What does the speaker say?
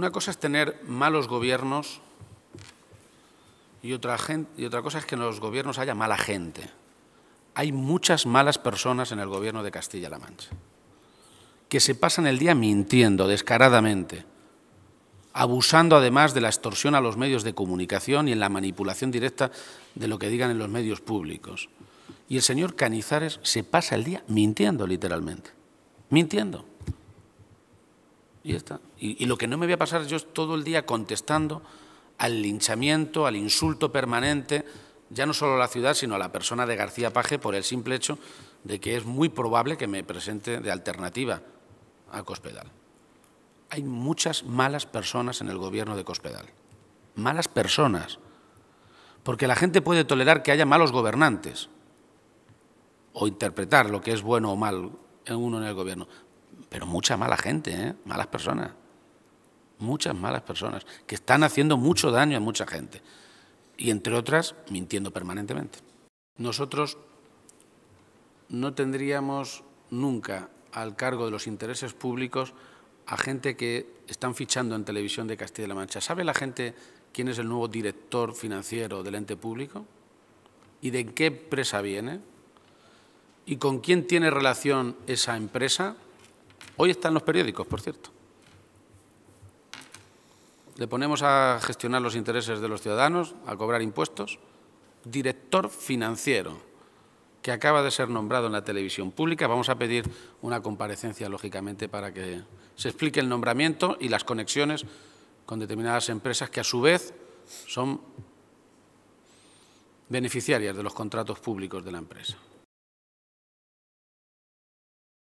Una cosa es tener malos gobiernos y otra, y otra cosa es que en los gobiernos haya mala gente. Hay muchas malas personas en el gobierno de Castilla-La Mancha que se pasan el día mintiendo descaradamente, abusando además de la extorsión a los medios de comunicación y en la manipulación directa de lo que digan en los medios públicos. Y el señor Canizares se pasa el día mintiendo literalmente, mintiendo. Y, está. Y, lo que no me voy a pasar yo es todo el día contestando al linchamiento, al insulto permanente, ya no solo a la ciudad, sino a la persona de García Paje por el simple hecho de que es muy probable que me presente de alternativa a Cospedal. Hay muchas malas personas en el gobierno de Cospedal. Malas personas. Porque la gente puede tolerar que haya malos gobernantes o interpretar lo que es bueno o mal en uno en el gobierno pero mucha mala gente, ¿eh? malas personas, muchas malas personas, que están haciendo mucho daño a mucha gente y entre otras mintiendo permanentemente. Nosotros no tendríamos nunca al cargo de los intereses públicos a gente que están fichando en televisión de Castilla-La Mancha. ¿Sabe la gente quién es el nuevo director financiero del ente público? ¿Y de qué empresa viene? ¿Y con quién tiene relación esa empresa? Hoy están los periódicos, por cierto. Le ponemos a gestionar los intereses de los ciudadanos, a cobrar impuestos. Director financiero, que acaba de ser nombrado en la televisión pública. Vamos a pedir una comparecencia, lógicamente, para que se explique el nombramiento y las conexiones con determinadas empresas que, a su vez, son beneficiarias de los contratos públicos de la empresa.